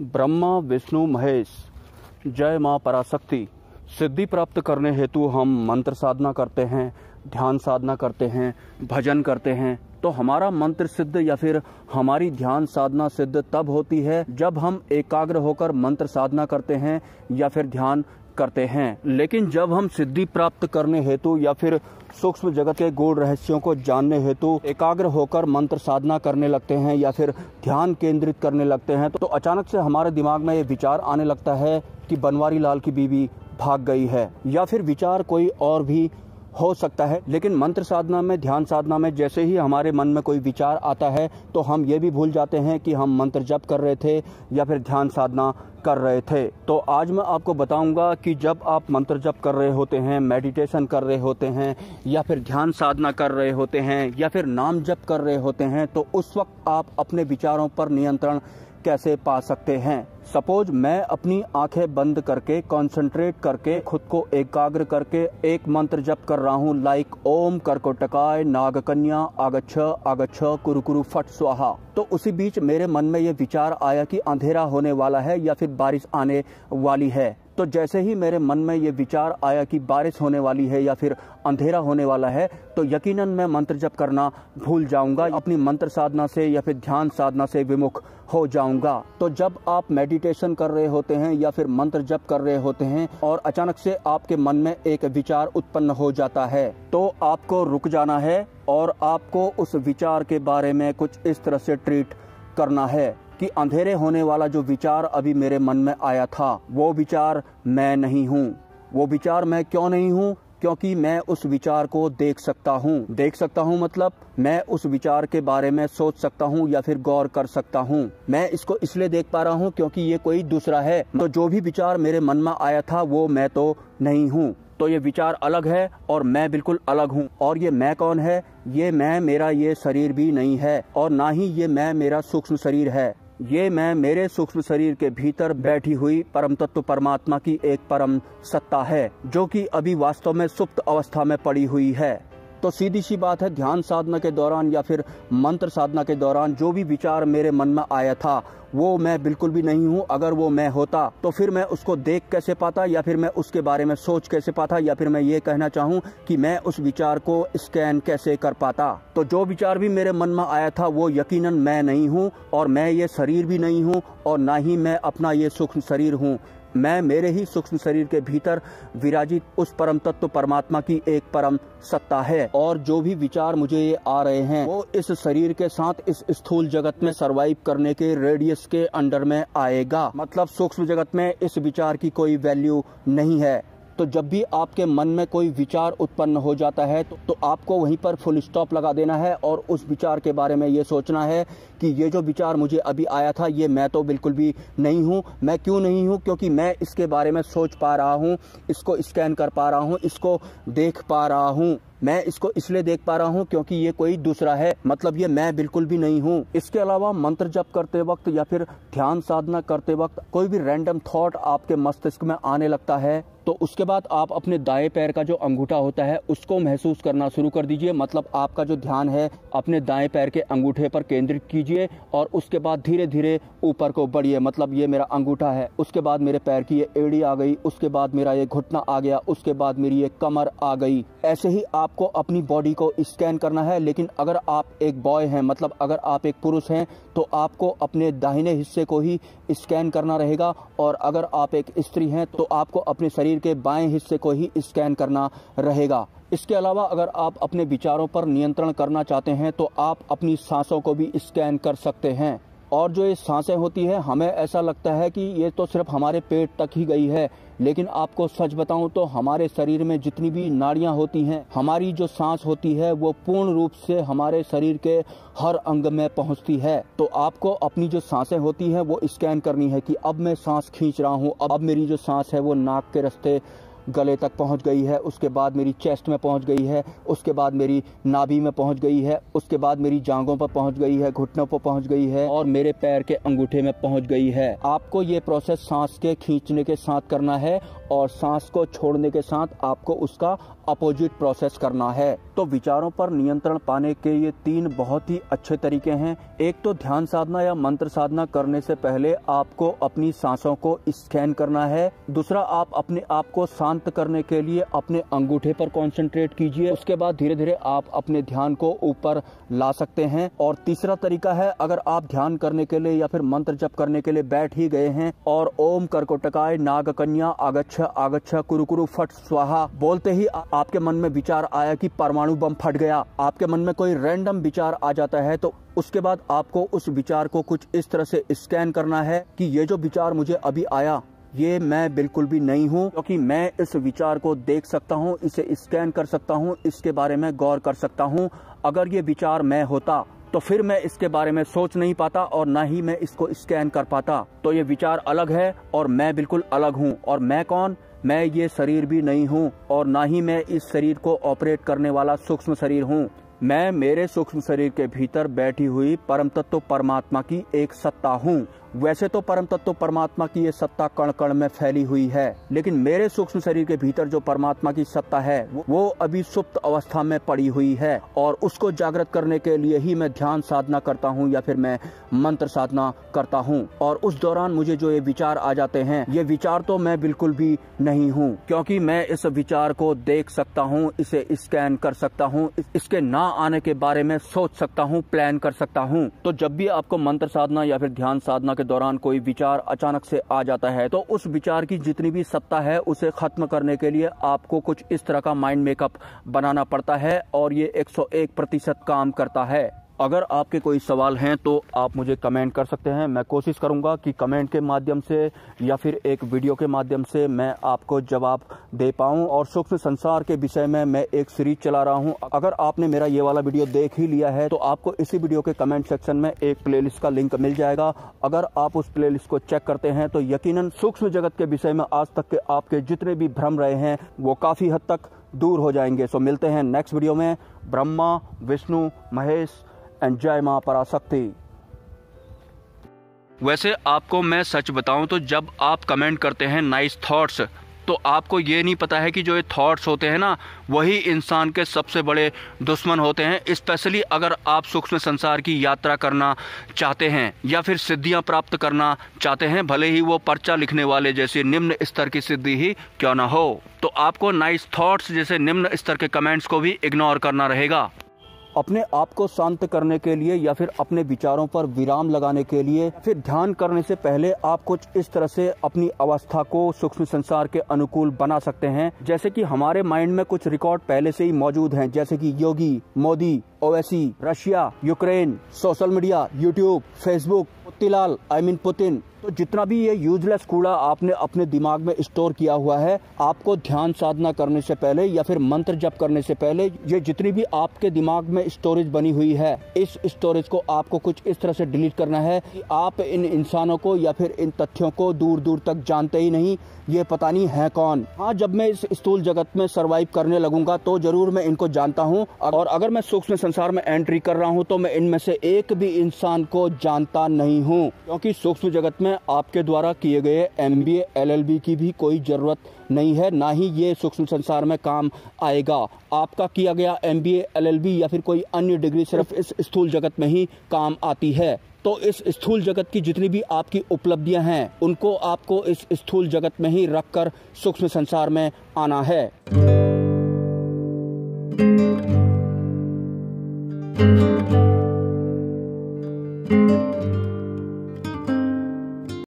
ब्रह्मा विष्णु महेश जय माँ पराशक्ति सिद्धि प्राप्त करने हेतु हम मंत्र साधना करते हैं ध्यान साधना करते हैं भजन करते हैं तो हमारा मंत्र सिद्ध या फिर हमारी ध्यान साधना सिद्ध तब होती है जब हम एकाग्र होकर मंत्र साधना करते हैं या फिर ध्यान करते हैं लेकिन जब हम सिद्धि प्राप्त करने हेतु या फिर सूक्ष्म जगत के गूढ़ रहस्यों को जानने हेतु एकाग्र होकर मंत्र साधना करने लगते हैं या फिर ध्यान केंद्रित करने लगते हैं तो अचानक से हमारे दिमाग में ये विचार आने लगता है कि बनवारी लाल की बीवी भाग गई है या फिर विचार कोई और भी हो सकता है लेकिन मंत्र साधना में ध्यान साधना में जैसे ही हमारे मन में कोई विचार आता है तो हम ये भी भूल जाते हैं कि हम मंत्र जप कर रहे थे या फिर ध्यान साधना कर रहे थे तो आज मैं आपको बताऊंगा कि जब आप मंत्र जप कर रहे होते हैं मेडिटेशन कर रहे होते हैं या फिर ध्यान साधना कर रहे होते हैं या फिर नाम जप कर रहे होते हैं तो उस वक्त आप अपने विचारों पर नियंत्रण कैसे पा सकते हैं सपोज मैं अपनी आंखें बंद करके कंसंट्रेट करके खुद को एकाग्र करके एक मंत्र जप कर रहा हूँ लाइक ओम करकोटकाय नागकन्या आगच्छ आगच्छ कुरु कुरु फट स्वाहा तो उसी बीच मेरे मन में ये विचार आया कि अंधेरा होने वाला है या फिर बारिश आने वाली है तो जैसे ही मेरे मन में ये विचार आया कि बारिश होने वाली है या फिर अंधेरा होने वाला है तो यकीनन मैं मंत्र जप करना भूल जाऊंगा अपनी मंत्र साधना से या फिर ध्यान साधना से विमुख हो जाऊंगा तो जब आप मेडिटेशन कर रहे होते हैं या फिर मंत्र जप कर रहे होते हैं और अचानक से आपके मन में एक विचार उत्पन्न हो जाता है तो आपको रुक जाना है और आपको उस विचार के बारे में कुछ इस तरह से ट्रीट करना है कि अंधेरे होने वाला जो विचार अभी मेरे मन में आया था वो विचार मैं नहीं हूँ वो विचार मैं क्यों नहीं हूँ क्योंकि मैं उस विचार को देख सकता हूँ देख सकता हूँ मतलब मैं उस विचार के बारे में सोच सकता हूँ या फिर गौर कर सकता हूँ मैं इसको इसलिए देख पा रहा हूँ क्योंकि ये कोई दूसरा है तो जो भी विचार मेरे मन में आया था वो मैं तो नहीं हूँ तो ये विचार अलग है और मैं बिल्कुल अलग हूँ और ये मैं कौन है ये मैं मेरा ये शरीर भी नहीं है और ना ही ये मैं मेरा सूक्ष्म शरीर है ये मैं मेरे सूक्ष्म शरीर के भीतर बैठी हुई परम तत्व परमात्मा की एक परम सत्ता है जो कि अभी वास्तव में सुप्त अवस्था में पड़ी हुई है तो सीधी सी बात है ध्यान साधना के दौरान या फिर मंत्र साधना के दौरान जो भी विचार मेरे मन में आया था वो मैं बिल्कुल भी नहीं हूँ अगर वो मैं होता तो फिर मैं उसको देख कैसे पाता या फिर मैं उसके बारे में सोच कैसे पाता या फिर मैं ये कहना चाहूँ कि मैं उस विचार को स्कैन कैसे कर पाता तो जो विचार भी मेरे मन में आया था वो यकीनन मैं नहीं हूँ और मैं ये शरीर भी नहीं हूँ और ना ही मैं अपना ये सूक्ष्म शरीर हूँ मैं मेरे ही सूक्ष्म शरीर के भीतर विराजित उस परम तत्व परमात्मा की एक परम सत्ता है और जो भी विचार मुझे ये आ रहे हैं वो इस शरीर के साथ इस स्थूल जगत में सरवाइव करने के रेडियस के अंडर में आएगा मतलब सूक्ष्म जगत में इस विचार की कोई वैल्यू नहीं है तो जब भी आपके मन में कोई विचार उत्पन्न हो जाता है तो, तो आपको वहीं पर फुल स्टॉप लगा देना है और उस विचार के बारे में ये सोचना है कि ये जो विचार मुझे अभी आया था ये मैं तो बिल्कुल भी नहीं हूँ मैं क्यों नहीं हूँ क्योंकि मैं इसके बारे में सोच पा रहा हूँ इसको स्कैन कर पा रहा हूँ इसको देख पा रहा हूँ मैं इसको इसलिए देख पा रहा हूँ क्योंकि ये कोई दूसरा है मतलब ये मैं बिल्कुल भी नहीं हूँ इसके अलावा मंत्र जप करते वक्त या फिर ध्यान साधना करते वक्त कोई भी रैंडम थॉट आपके मस्तिष्क में आने लगता है तो उसके बाद आप अपने दाएं पैर का जो अंगूठा होता है उसको महसूस करना शुरू कर दीजिए मतलब आपका जो ध्यान है अपने दाएं पैर के अंगूठे पर केंद्रित कीजिए और उसके बाद धीरे धीरे ऊपर को बढ़िए मतलब ये मेरा अंगूठा है उसके बाद मेरे पैर की ये एड़ी आ गई उसके बाद मेरा ये घुटना आ गया उसके बाद मेरी ये कमर आ गई ऐसे ही आप आपको अपनी बॉडी को स्कैन करना है लेकिन अगर आप एक बॉय हैं मतलब अगर आप एक पुरुष हैं तो आपको अपने दाहिने हिस्से को ही स्कैन करना रहेगा और अगर आप एक स्त्री हैं तो आपको अपने शरीर के बाएं हिस्से को ही स्कैन करना रहेगा इसके अलावा अगर आप अपने विचारों पर नियंत्रण करना चाहते हैं तो आप अपनी सांसों को भी स्कैन कर सकते हैं और जो ये सांसें होती है हमें ऐसा लगता है कि ये तो सिर्फ हमारे पेट तक ही गई है लेकिन आपको सच बताऊं तो हमारे शरीर में जितनी भी नाड़ियां होती हैं हमारी जो सांस होती है वो पूर्ण रूप से हमारे शरीर के हर अंग में पहुंचती है तो आपको अपनी जो सांसें होती हैं वो स्कैन करनी है कि अब मैं सांस खींच रहा हूं अब मेरी जो सांस है वो नाक के रास्ते गले तक पहुंच गई है उसके बाद मेरी चेस्ट में पहुंच गई है उसके बाद मेरी नाभि में पहुंच गई है उसके बाद मेरी जांघों पर पहुंच गई है घुटनों पर पहुंच गई है और मेरे पैर के अंगूठे में पहुंच गई है आपको ये प्रोसेस सांस के खींचने के साथ करना है और सांस को छोड़ने के साथ आपको उसका अपोजिट प्रोसेस करना है तो विचारों पर नियंत्रण पाने के ये तीन बहुत ही अच्छे तरीके हैं एक तो ध्यान साधना या मंत्र साधना करने से पहले आपको अपनी सांसों को स्कैन करना है दूसरा आप अपने आप को सांस शांत करने के लिए अपने अंगूठे पर कॉन्सेंट्रेट कीजिए उसके बाद धीरे धीरे आप अपने ध्यान को ऊपर ला सकते हैं और तीसरा तरीका है अगर आप ध्यान करने के लिए या फिर मंत्र जप करने के लिए बैठ ही गए हैं और ओम करकोटकाय नाग कन्या आगछ कुरु कुरु फट स्वाहा बोलते ही आपके मन में विचार आया कि परमाणु बम फट गया आपके मन में कोई रैंडम विचार आ जाता है तो उसके बाद आपको उस विचार को कुछ इस तरह से स्कैन करना है कि ये जो विचार मुझे अभी आया ये मैं बिल्कुल भी नहीं हूँ क्योंकि मैं इस विचार को देख सकता हूँ इसे स्कैन कर सकता हूँ इसके बारे में गौर कर सकता हूँ अगर ये विचार मैं होता तो फिर मैं इसके बारे में सोच नहीं पाता और ना ही मैं इसको स्कैन कर पाता तो ये विचार अलग है और मैं बिल्कुल अलग हूँ और मैं कौन मैं ये शरीर भी नहीं हूँ और ना ही मैं इस शरीर को ऑपरेट करने वाला सूक्ष्म शरीर हूँ मैं मेरे सूक्ष्म शरीर के भीतर बैठी हुई परम तत्व परमात्मा की एक सत्ता हूँ वैसे तो परम तत्व परमात्मा की ये सत्ता कण कण में फैली हुई है लेकिन मेरे सूक्ष्म शरीर के भीतर जो परमात्मा की सत्ता है वो अभी सुप्त अवस्था में पड़ी हुई है और उसको जागृत करने के लिए ही मैं ध्यान साधना करता हूँ या फिर मैं मंत्र साधना करता हूँ और उस दौरान मुझे जो ये विचार आ जाते हैं ये विचार तो मैं बिल्कुल भी नहीं हूँ क्योंकि मैं इस विचार को देख सकता हूँ इसे स्कैन कर सकता हूँ इसके ना आने के बारे में सोच सकता हूँ प्लान कर सकता हूँ तो जब भी आपको मंत्र साधना या फिर ध्यान साधना के दौरान कोई विचार अचानक से आ जाता है तो उस विचार की जितनी भी सत्ता है उसे खत्म करने के लिए आपको कुछ इस तरह का माइंड मेकअप बनाना पड़ता है और ये 101 प्रतिशत काम करता है अगर आपके कोई सवाल हैं तो आप मुझे कमेंट कर सकते हैं मैं कोशिश करूंगा कि कमेंट के माध्यम से या फिर एक वीडियो के माध्यम से मैं आपको जवाब दे पाऊं और सूक्ष्म संसार के विषय में मैं एक सीरीज चला रहा हूं अगर आपने मेरा ये वाला वीडियो देख ही लिया है तो आपको इसी वीडियो के कमेंट सेक्शन में एक प्ले का लिंक मिल जाएगा अगर आप उस प्ले को चेक करते हैं तो यकीन सूक्ष्म जगत के विषय में आज तक के आपके जितने भी भ्रम रहे हैं वो काफ़ी हद तक दूर हो जाएंगे सो मिलते हैं नेक्स्ट वीडियो में ब्रह्मा विष्णु महेश एंड जय माँ पराशक्ति वैसे आपको मैं सच बताऊं तो जब आप कमेंट करते हैं नाइस थॉट्स तो आपको ये नहीं पता है कि जो ये थॉट्स होते हैं ना वही इंसान के सबसे बड़े दुश्मन होते हैं स्पेशली अगर आप सूक्ष्म संसार की यात्रा करना चाहते हैं या फिर सिद्धियां प्राप्त करना चाहते हैं भले ही वो पर्चा लिखने वाले जैसे निम्न स्तर की सिद्धि ही क्यों ना हो तो आपको नाइस थॉट्स जैसे निम्न स्तर के कमेंट्स को भी इग्नोर करना रहेगा अपने आप को शांत करने के लिए या फिर अपने विचारों पर विराम लगाने के लिए फिर ध्यान करने से पहले आप कुछ इस तरह से अपनी अवस्था को सूक्ष्म संसार के अनुकूल बना सकते हैं जैसे कि हमारे माइंड में कुछ रिकॉर्ड पहले से ही मौजूद हैं जैसे कि Yogi Modi Owaisi Russia Ukraine social media YouTube Facebook पुतिलाल आई मीन पुतिन तो जितना भी ये यूजलेस कूड़ा आपने अपने दिमाग में स्टोर किया हुआ है आपको ध्यान साधना करने से पहले या फिर मंत्र जप करने से पहले ये जितनी भी आपके दिमाग में स्टोरेज बनी हुई है इस स्टोरेज को आपको कुछ इस तरह से डिलीट करना है कि आप इन इंसानों को या फिर इन तथ्यों को दूर दूर तक जानते ही नहीं ये पता नहीं है कौन हाँ जब मैं इस स्थूल जगत में सर्वाइव करने लगूंगा तो जरूर मैं इनको जानता हूँ और अगर मैं सूक्ष्म संसार में एंट्री कर रहा हूँ तो मैं इनमें से एक भी इंसान को जानता नहीं हूँ क्योंकि सूक्ष्म जगत में में आपके द्वारा किए गए एम बी एलएलबी की भी कोई ज़रूरत नहीं है ना ही ये सूक्ष्म संसार में काम आएगा आपका किया गया एम बी एलएलबी या फिर कोई अन्य डिग्री सिर्फ इस स्थूल जगत में ही काम आती है तो इस स्थूल जगत की जितनी भी आपकी उपलब्धियां हैं उनको आपको इस स्थूल जगत में ही रखकर सूक्ष्म संसार में आना है